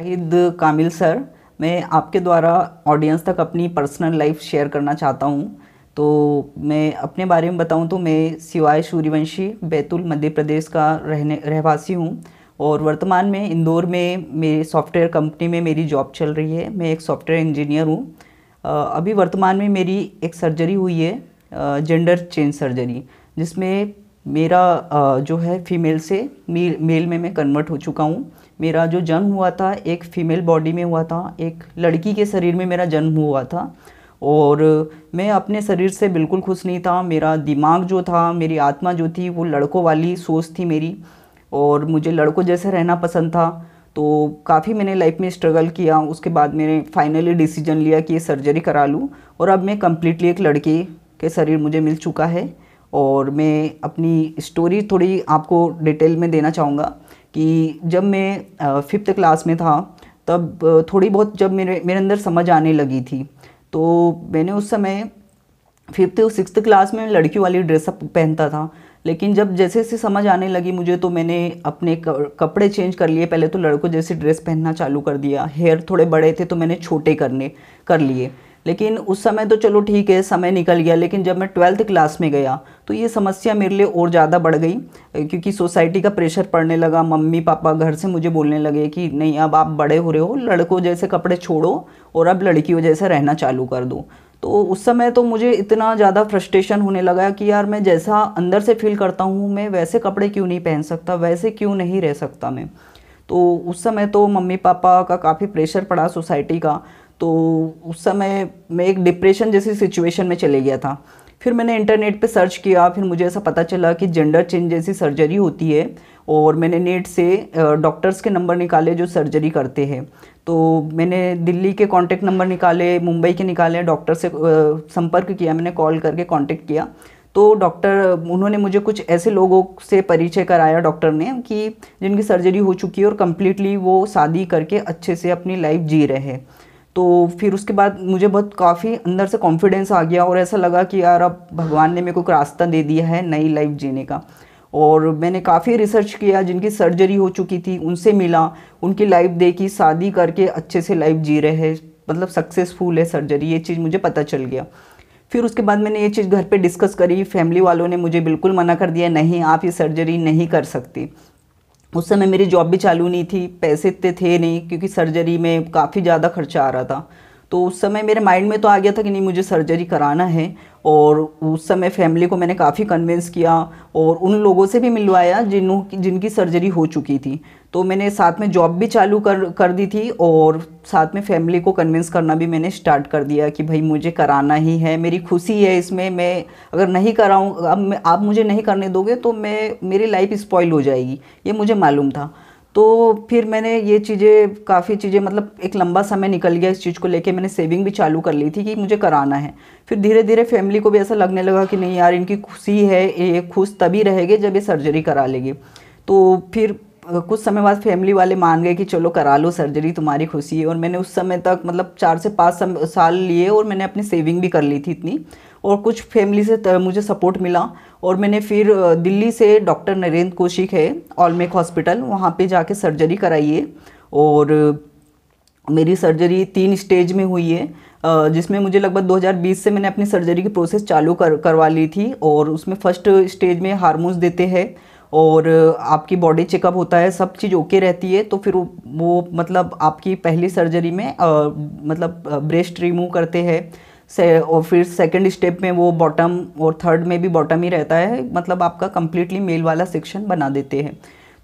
शाहिद कामिल sir मैं आपके द्वारा ऑडियंस तक अपनी पर्सनल लाइफ शेयर करना चाहता हूँ तो मैं अपने बारे में बताऊँ तो मैं सिवाय सूर्यवंशी बैतूल मध्य प्रदेश का रहने रहवासी हूँ और वर्तमान में इंदौर में मेरी सॉफ्टवेयर कंपनी में मेरी जॉब चल रही है मैं एक सॉफ्टवेयर इंजीनियर हूँ अभी वर्तमान में मेरी एक सर्जरी हुई है जेंडर चेंज सर्जरी जिसमें मेरा जो है फीमेल से मेल मेल में मैं कन्वर्ट हो चुका हूँ मेरा जो जन्म हुआ था एक फीमेल बॉडी में हुआ था एक लड़की के शरीर में मेरा जन्म हुआ था और मैं अपने शरीर से बिल्कुल खुश नहीं था मेरा दिमाग जो था मेरी आत्मा जो थी वो लड़कों वाली सोच थी मेरी और मुझे लड़कों जैसे रहना पसंद था तो काफ़ी मैंने लाइफ में स्ट्रगल किया उसके बाद मैंने फाइनली डिसीजन लिया कि ये सर्जरी करा लूँ और अब मैं कम्प्लीटली एक लड़के के शरीर मुझे मिल चुका है और मैं अपनी स्टोरी थोड़ी आपको डिटेल में देना चाहूँगा कि जब मैं फिफ्थ क्लास में था तब थोड़ी बहुत जब मेरे मेरे अंदर समझ आने लगी थी तो मैंने उस समय फिफ्थ और सिक्स्थ क्लास में लड़की वाली ड्रेसअप पहनता था लेकिन जब जैसे जैसे समझ आने लगी मुझे तो मैंने अपने कपड़े चेंज कर लिए पहले तो लड़कों जैसे ड्रेस पहनना चालू कर दिया हेयर थोड़े बड़े थे तो मैंने छोटे करने कर लिए लेकिन उस समय तो चलो ठीक है समय निकल गया लेकिन जब मैं ट्वेल्थ क्लास में गया तो ये समस्या मेरे लिए और ज़्यादा बढ़ गई क्योंकि सोसाइटी का प्रेशर पड़ने लगा मम्मी पापा घर से मुझे बोलने लगे कि नहीं अब आप बड़े हो रहे हो लड़कों जैसे कपड़े छोड़ो और अब लड़कियों जैसे रहना चालू कर दो तो उस समय तो मुझे इतना ज़्यादा फ्रस्ट्रेशन होने लगा कि यार मैं जैसा अंदर से फील करता हूँ मैं वैसे कपड़े क्यों नहीं पहन सकता वैसे क्यों नहीं रह सकता मैं तो उस समय तो मम्मी पापा का काफ़ी प्रेशर पड़ा सोसाइटी का तो उस समय मैं एक डिप्रेशन जैसी सिचुएशन में चले गया था फिर मैंने इंटरनेट पे सर्च किया फिर मुझे ऐसा पता चला कि जेंडर चेंज जैसी सर्जरी होती है और मैंने नेट से डॉक्टर्स के नंबर निकाले जो सर्जरी करते हैं तो मैंने दिल्ली के कांटेक्ट नंबर निकाले मुंबई के निकाले डॉक्टर से संपर्क किया मैंने कॉल करके कांटेक्ट किया तो डॉक्टर उन्होंने मुझे कुछ ऐसे लोगों से परिचय कराया डॉक्टर ने कि जिनकी सर्जरी हो चुकी है और कम्प्लीटली वो शादी करके अच्छे से अपनी लाइफ जी रहे हैं तो फिर उसके बाद मुझे बहुत काफ़ी अंदर से कॉन्फिडेंस आ गया और ऐसा लगा कि यार अब भगवान ने मेरे को रास्ता दे दिया है नई लाइफ जीने का और मैंने काफ़ी रिसर्च किया जिनकी सर्जरी हो चुकी थी उनसे मिला उनकी लाइफ देखी शादी करके अच्छे से लाइफ जी रहे हैं मतलब सक्सेसफुल है सर्जरी ये चीज़ मुझे पता चल गया फिर उसके बाद मैंने ये चीज़ घर पे डिस्कस करी फैमिली वालों ने मुझे बिल्कुल मना कर दिया नहीं आप ये सर्जरी नहीं कर सकती उस समय मेरी जॉब भी चालू नहीं थी पैसे इतने थे नहीं क्योंकि सर्जरी में काफ़ी ज़्यादा खर्चा आ रहा था तो उस समय मेरे माइंड में तो आ गया था कि नहीं मुझे सर्जरी कराना है और उस समय फैमिली को मैंने काफ़ी कन्विंस किया और उन लोगों से भी मिलवाया जिन्हों जिनकी सर्जरी हो चुकी थी तो मैंने साथ में जॉब भी चालू कर कर दी थी और साथ में फैमिली को कन्विंस करना भी मैंने स्टार्ट कर दिया कि भाई मुझे कराना ही है मेरी खुशी है इसमें मैं अगर नहीं कराऊँ अब आप मुझे नहीं करने दोगे तो मैं मेरी लाइफ स्पॉइल हो जाएगी ये मुझे मालूम था तो फिर मैंने ये चीज़ें काफ़ी चीज़ें मतलब एक लंबा समय निकल गया इस चीज़ को लेके मैंने सेविंग भी चालू कर ली थी कि मुझे कराना है फिर धीरे धीरे फैमिली को भी ऐसा लगने लगा कि नहीं यार इनकी खुशी है ये खुश तभी रहेगी जब ये सर्जरी करा लेगी तो फिर कुछ समय बाद फैमिली वाले मान गए कि चलो करा लो सर्जरी तुम्हारी खुशी है और मैंने उस समय तक मतलब चार से पाँच साल लिए और मैंने अपनी सेविंग भी कर ली थी इतनी और कुछ फैमिली से मुझे सपोर्ट मिला और मैंने फिर दिल्ली से डॉक्टर नरेंद्र कौशिक है ऑलमेक हॉस्पिटल वहाँ पे जाके सर्जरी कराई है और मेरी सर्जरी तीन स्टेज में हुई है जिसमें मुझे लगभग 2020 से मैंने अपनी सर्जरी की प्रोसेस चालू कर करवा ली थी और उसमें फर्स्ट स्टेज में हारमोन्स देते हैं और आपकी बॉडी चेकअप होता है सब चीज़ ओके रहती है तो फिर वो मतलब आपकी पहली सर्जरी में आ, मतलब ब्रेस्ट रिमूव करते हैं से और फिर सेकंड स्टेप में वो बॉटम और थर्ड में भी बॉटम ही रहता है मतलब आपका कम्प्लीटली मेल वाला सेक्शन बना देते हैं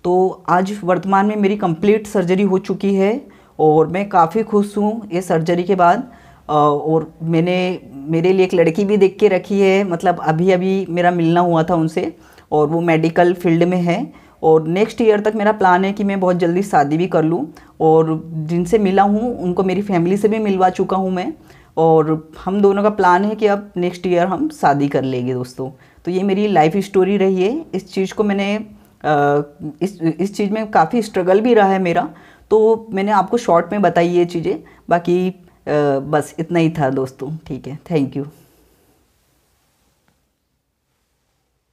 तो आज वर्तमान में मेरी कंप्लीट सर्जरी हो चुकी है और मैं काफ़ी खुश हूँ ये सर्जरी के बाद और मैंने मेरे लिए एक लड़की भी देख के रखी है मतलब अभी अभी मेरा मिलना हुआ था उनसे और वो मेडिकल फील्ड में है और नेक्स्ट ईयर तक मेरा प्लान है कि मैं बहुत जल्दी शादी भी कर लूँ और जिनसे मिला हूँ उनको मेरी फैमिली से भी मिलवा चुका हूँ मैं और हम दोनों का प्लान है कि अब नेक्स्ट ईयर हम शादी कर लेंगे दोस्तों तो ये मेरी लाइफ स्टोरी रही है इस चीज़ को मैंने इस इस चीज़ में काफ़ी स्ट्रगल भी रहा है मेरा तो मैंने आपको शॉर्ट में बताई ये चीज़ें बाकी बस इतना ही था दोस्तों ठीक है थैंक यू